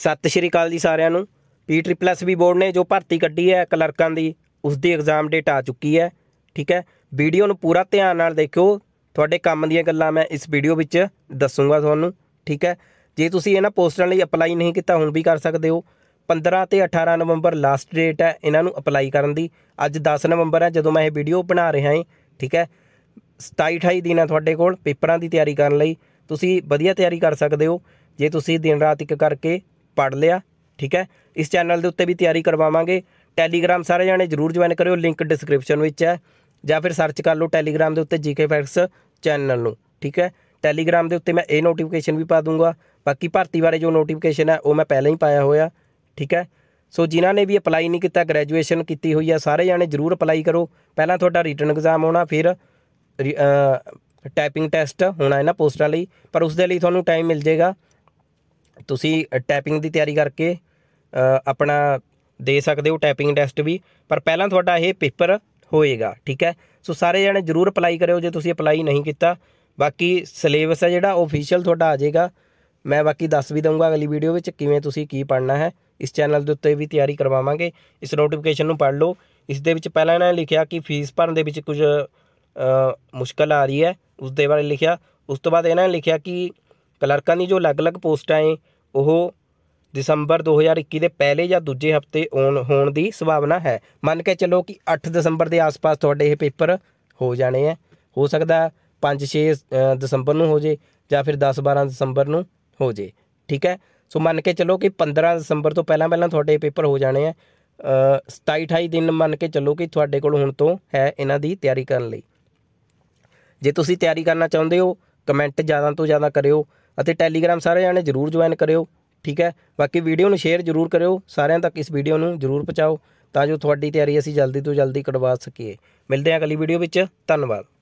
ਸਤਿ ਸ਼੍ਰੀ ਅਕਾਲ ਜੀ ਸਾਰਿਆਂ ਨੂੰ P triple S B board ਨੇ ਜੋ ਭਰਤੀ ਕੱਢੀ ਹੈ ਕਲਰਕਾਂ ਦੀ ਉਸ ਦੀ ਐਗਜ਼ਾਮ ਡੇਟ ਆ ਚੁੱਕੀ ਹੈ ਠੀਕ ਹੈ ਵੀਡੀਓ ਨੂੰ ਪੂਰਾ ਧਿਆਨ ਨਾਲ ਦੇਖਿਓ ਤੁਹਾਡੇ ਕੰਮ ਦੀਆਂ ਗੱਲਾਂ ਮੈਂ ਇਸ ਵੀਡੀਓ ਵਿੱਚ ਦੱਸੂਗਾ ਤੁਹਾਨੂੰ ਠੀਕ ਹੈ ਜੇ ਤੁਸੀਂ ਇਹਨਾਂ ਪੋਸਟਾਂ ਲਈ ਅਪਲਾਈ ਨਹੀਂ ਕੀਤਾ ਹੁਣ ਵੀ ਕਰ ਸਕਦੇ ਹੋ 15 ਤੇ 18 ਨਵੰਬਰ ਲਾਸਟ ਡੇਟ ਹੈ ਇਹਨਾਂ ਨੂੰ ਅਪਲਾਈ ਕਰਨ ਦੀ ਅੱਜ 10 ਨਵੰਬਰ ਹੈ ਜਦੋਂ ਮੈਂ ਇਹ ਵੀਡੀਓ ਬਣਾ ਰਿਹਾ ਹਾਂ ਠੀਕ ਹੈ 27 28 ਦਿਨ ਹੈ ਤੁਹਾਡੇ ਕੋਲ ਪੇਪਰਾਂ ਦੀ ਤਿਆਰੀ ਕਰਨ ਲਈ ਤੁਸੀਂ ਵਧੀਆ ਤਿਆਰੀ ਕਰ ਸਕਦੇ ਹੋ ਜੇ ਤੁਸੀਂ ਦਿਨ ਰਾਤ ਇੱਕ ਕਰਕੇ ਪੜ ਲਿਆ ਠੀਕ ਹੈ ਇਸ ਚੈਨਲ ਦੇ ਉੱਤੇ ਵੀ ਤਿਆਰੀ ਕਰਵਾਵਾਂਗੇ ਟੈਲੀਗ੍ਰਾਮ ਸਾਰੇ ਜਾਣੇ ਜ਼ਰੂਰ ਜੁਆਇਨ ਕਰਿਓ ਲਿੰਕ ਡਿਸਕ੍ਰਿਪਸ਼ਨ ਵਿੱਚ ਹੈ ਜਾਂ ਫਿਰ ਸਰਚ ਕਰ ਲਓ ਟੈਲੀਗ੍ਰਾਮ ਦੇ ਉੱਤੇ ਜੀਕੇ ਫੈਕਟਸ ਚੈਨਲ ਨੂੰ ਠੀਕ ਹੈ ਟੈਲੀਗ੍ਰਾਮ ਦੇ ਉੱਤੇ ਮੈਂ ਇਹ ਨੋਟੀਫਿਕੇਸ਼ਨ ਵੀ ਪਾ ਦੂੰਗਾ ਬਾਕੀ ਭਰਤੀ ਬਾਰੇ ਜੋ ਨੋਟੀਫਿਕੇਸ਼ਨ ਹੈ ਉਹ ਮੈਂ ਪਹਿਲਾਂ ਹੀ ਪਾਇਆ ਹੋਇਆ ਠੀਕ ਹੈ ਸੋ ਜਿਨ੍ਹਾਂ ਨੇ ਵੀ ਅਪਲਾਈ ਨਹੀਂ ਕੀਤਾ ਗ੍ਰੈਜੂਏਸ਼ਨ ਕੀਤੀ ਹੋਈ ਹੈ ਸਾਰੇ ਜਾਣੇ ਜ਼ਰੂਰ ਅਪਲਾਈ ਕਰੋ ਪਹਿਲਾਂ ਤੁਹਾਡਾ ਰਿਟਨ ਐਗਜ਼ਾਮ ਹੋਣਾ ਫਿਰ ਟਾਈਪਿੰਗ ਟੈਸਟ ਹੋਣਾ ਹੈ ਨਾ ਪੋਸਟਾਂ ਲਈ ਪਰ ਉਸ ਦੇ ਲਈ ਤੁਹਾਨੂੰ ਟਾਈਮ ਮਿਲ ਜਾਏਗਾ ਤੁਸੀਂ ਟੈਪਿੰਗ ਦੀ ਤਿਆਰੀ ਕਰਕੇ ਆਪਣਾ ਦੇ ਸਕਦੇ ਹੋ ਟੈਪਿੰਗ ਟੈਸਟ ਵੀ ਪਰ ਪਹਿਲਾਂ ਤੁਹਾਡਾ ਇਹ ਪੇਪਰ ਹੋਏਗਾ ਠੀਕ ਹੈ ਸੋ ਸਾਰੇ ਜਣੇ ਜਰੂਰ ਅਪਲਾਈ ਕਰਿਓ ਜੇ ਤੁਸੀਂ ਅਪਲਾਈ ਨਹੀਂ ਕੀਤਾ ਬਾਕੀ ਸਿਲੇਬਸ ਹੈ ਜਿਹੜਾ ਆਫੀਸ਼ੀਅਲ ਤੁਹਾਡਾ ਆ ਜਾਏਗਾ ਮੈਂ ਬਾਕੀ ਦੱਸ ਵੀ ਦਊਂਗਾ ਅਗਲੀ ਵੀਡੀਓ ਵਿੱਚ ਕਿਵੇਂ ਤੁਸੀਂ ਕੀ ਪੜ੍ਹਨਾ ਹੈ ਇਸ ਚੈਨਲ ਦੇ ਉੱਤੇ ਵੀ ਤਿਆਰੀ ਕਰਵਾਵਾਂਗੇ ਇਸ ਨੋਟੀਫਿਕੇਸ਼ਨ ਨੂੰ ਪੜ੍ਹ ਲਓ ਇਸ ਦੇ ਵਿੱਚ ਪਹਿਲਾਂ ਇਹਨਾਂ ਨੇ ਲਿਖਿਆ ਕਿ ਫੀਸ ਭਰਨ ਦੇ ਵਿੱਚ ਕੁਝ ਮੁਸ਼ਕਲ ਆ ਰਹੀ ਹੈ ਉਸ ਦੇ ਬਾਰੇ ਲਿਖਿਆ ਉਸ ਤੋਂ ਬਾਅਦ ਇਹਨਾਂ ਨੇ ਲਿਖਿਆ ਕਿ ਕਲਰਕਾਂ ਦੀ ਜੋ ਅਲੱਗ-ਅਲੱਗ ਪੋਸਟਾਂ ਐ ਉਹ ਦਸੰਬਰ 2021 ਦੇ ਪਹਿਲੇ ਜਾਂ ਦੂਜੇ ਹਫਤੇ ਆਉਣ ਹੋਣ ਦੀ ਸੰਭਾਵਨਾ ਹੈ ਮੰਨ ਕੇ ਚੱਲੋ ਕਿ 8 ਦਸੰਬਰ ਦੇ ਆਸ-ਪਾਸ ਤੁਹਾਡੇ ਇਹ ਪੇਪਰ ਹੋ ਜਾਣੇ ਆ ਹੋ ਸਕਦਾ 5-6 ਦਸੰਬਰ ਨੂੰ ਹੋ ਜੇ ਜਾਂ ਫਿਰ 10-12 ਦਸੰਬਰ ਨੂੰ ਹੋ ਜੇ ਠੀਕ ਹੈ ਸੋ ਮੰਨ ਕੇ ਚੱਲੋ ਕਿ 15 ਦਸੰਬਰ ਤੋਂ ਪਹਿਲਾਂ ਪਹਿਲਾਂ ਤੁਹਾਡੇ ਪੇਪਰ ਹੋ ਜਾਣੇ ਆ 27-28 ਦਿਨ ਮੰਨ ਕੇ ਚੱਲੋ ਕਿ ਤੁਹਾਡੇ ਕੋਲ ਹੁਣ ਤੋਂ ਹੈ ਇਹਨਾਂ ਦੀ ਤਿਆਰੀ ਕਰਨ ਲਈ ਜੇ ਤੁਸੀਂ ਤਿਆਰੀ ਕਰਨਾ ਚਾਹੁੰਦੇ ਹੋ ਕਮੈਂਟ ਜ਼ਿਆਦਾ ਤੋਂ ਜ਼ਿਆਦਾ ਕਰਿਓ ਅਤੇ ਟੈਲੀਗ੍ਰਾਮ ਸਾਰੇ ਜਾਣੇ ਜ਼ਰੂਰ ਜੁਆਇਨ ਕਰਿਓ ਠੀਕ ਹੈ ਬਾਕੀ ਵੀਡੀਓ ਨੂੰ ਸ਼ੇਅਰ ਜ਼ਰੂਰ ਕਰਿਓ ਸਾਰਿਆਂ ਤੱਕ ਇਸ ਵੀਡੀਓ ਨੂੰ ਜ਼ਰੂਰ ਪਹੁੰਚਾਓ ਤਾਂ ਜੋ ਤੁਹਾਡੀ ਤਿਆਰੀ ਅਸੀਂ ਜਲਦੀ ਤੋਂ ਜਲਦੀ ਕਰਵਾ ਸਕੀਏ ਮਿਲਦੇ ਹਾਂ ਅਗਲੀ ਵੀਡੀਓ ਵਿੱਚ ਧੰਨਵਾਦ